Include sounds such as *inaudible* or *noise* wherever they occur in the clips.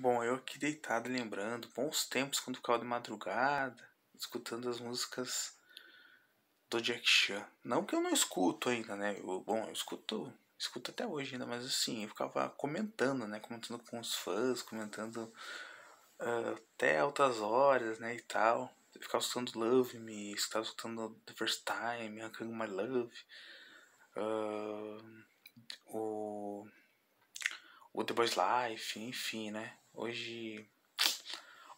bom. Eu aqui deitado lembrando, bons tempos quando ficava de madrugada, escutando as músicas do Jack Chan. Não que eu não escuto ainda, né? Eu, bom, eu escuto, escuto até hoje ainda, mas assim, eu ficava comentando, né? Comentando com os fãs, comentando uh, até altas horas, né? E tal. Eu ficava escutando Love Me, estava escutando The First Time, Hanging My Love, uh, o, o The Boys Life, enfim, né? Hoje.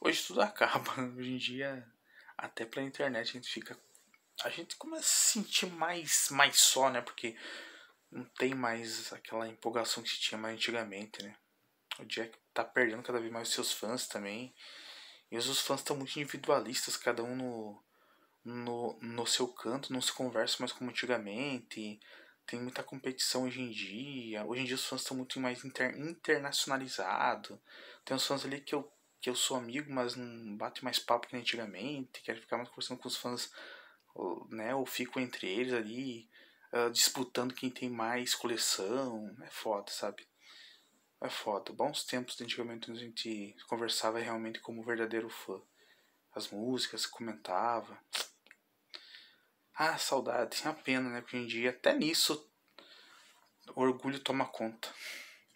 Hoje tudo acaba. *laughs* Hoje em dia, até pela internet, a gente fica. A gente começa a se sentir mais, mais só, né? Porque não tem mais aquela empolgação que se tinha mais antigamente, né? O Jack tá perdendo cada vez mais seus fãs também. E os fãs estão muito individualistas, cada um no, no, no seu canto, não se conversa mais como antigamente. E tem muita competição hoje em dia. Hoje em dia os fãs estão muito mais inter, internacionalizados. Tem uns fãs ali que eu, que eu sou amigo, mas não bate mais papo que antigamente. Quero ficar mais conversando com os fãs, né? Ou fico entre eles ali, uh, disputando quem tem mais coleção. É foda, sabe? É foda. Bons tempos de antigamente onde a gente conversava realmente como verdadeiro fã. As músicas, comentava. Ah, saudade, é uma pena, né? Porque um dia, até nisso, o orgulho toma conta.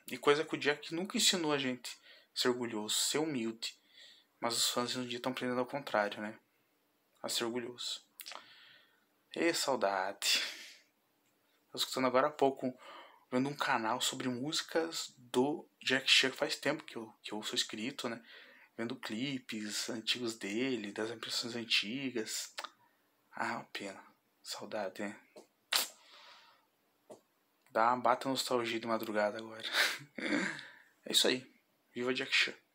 E coisa que o Jack nunca ensinou a gente ser orgulhoso, ser humilde. Mas os fãs de um dia estão aprendendo ao contrário, né? A ser orgulhoso. E saudade. Estou escutando agora há pouco, vendo um canal sobre músicas do Jack Chan, faz tempo que eu, que eu sou inscrito, né? Vendo clipes antigos dele, das impressões antigas. Ah, pena. Saudade, né? Dá uma bata nostalgia de madrugada agora. *laughs* é isso aí. Viva Jack Chan.